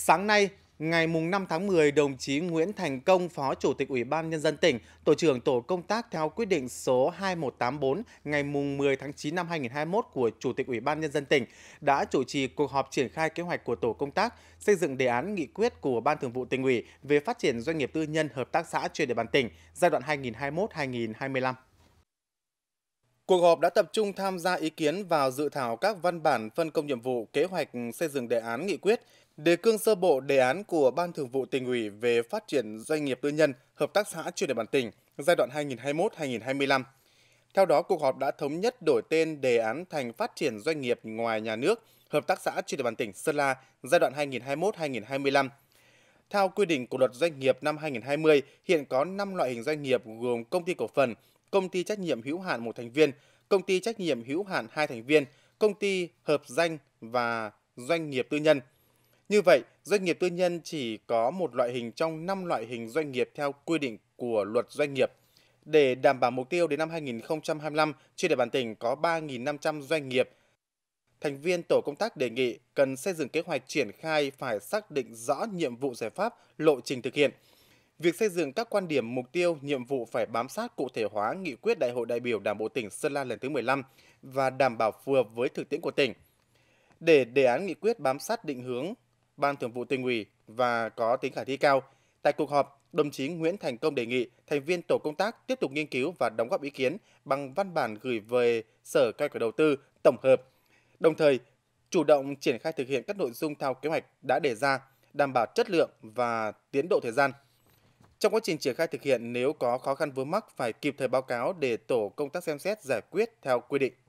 Sáng nay, ngày 5 tháng 10, đồng chí Nguyễn Thành Công, Phó Chủ tịch Ủy ban Nhân dân tỉnh, Tổ trưởng Tổ công tác theo quyết định số 2184 ngày 10 tháng 9 năm 2021 của Chủ tịch Ủy ban Nhân dân tỉnh đã chủ trì cuộc họp triển khai kế hoạch của Tổ công tác xây dựng đề án nghị quyết của Ban Thường vụ tỉnh ủy về phát triển doanh nghiệp tư nhân hợp tác xã trên địa bàn tỉnh giai đoạn 2021-2025. Cuộc họp đã tập trung tham gia ý kiến vào dự thảo các văn bản phân công nhiệm vụ kế hoạch xây dựng đề án nghị quyết, đề cương sơ bộ đề án của Ban Thường vụ tỉnh ủy về phát triển doanh nghiệp tư nhân, hợp tác xã trên địa bàn tỉnh giai đoạn 2021-2025. Theo đó, cuộc họp đã thống nhất đổi tên đề án thành phát triển doanh nghiệp ngoài nhà nước, hợp tác xã trên địa bàn tỉnh Sơn La giai đoạn 2021-2025. Theo quy định của luật doanh nghiệp năm 2020, hiện có 5 loại hình doanh nghiệp gồm công ty cổ phần, công ty trách nhiệm hữu hạn một thành viên, công ty trách nhiệm hữu hạn hai thành viên, công ty hợp danh và doanh nghiệp tư nhân. Như vậy, doanh nghiệp tư nhân chỉ có một loại hình trong 5 loại hình doanh nghiệp theo quy định của luật doanh nghiệp. Để đảm bảo mục tiêu đến năm 2025, trên địa bàn tỉnh có 3.500 doanh nghiệp. Thành viên tổ công tác đề nghị cần xây dựng kế hoạch triển khai phải xác định rõ nhiệm vụ giải pháp, lộ trình thực hiện – Việc xây dựng các quan điểm, mục tiêu, nhiệm vụ phải bám sát cụ thể hóa nghị quyết Đại hội đại biểu Đảng bộ tỉnh Sơn La lần thứ 15 và đảm bảo phù hợp với thực tiễn của tỉnh. Để đề án nghị quyết bám sát định hướng Ban Thường vụ tỉnh ủy và có tính khả thi cao, tại cuộc họp, đồng chí Nguyễn Thành Công đề nghị thành viên tổ công tác tiếp tục nghiên cứu và đóng góp ý kiến bằng văn bản gửi về Sở Kế hoạch Đầu tư tổng hợp. Đồng thời, chủ động triển khai thực hiện các nội dung theo kế hoạch đã đề ra, đảm bảo chất lượng và tiến độ thời gian. Trong quá trình triển khai thực hiện, nếu có khó khăn vướng mắc phải kịp thời báo cáo để tổ công tác xem xét giải quyết theo quy định.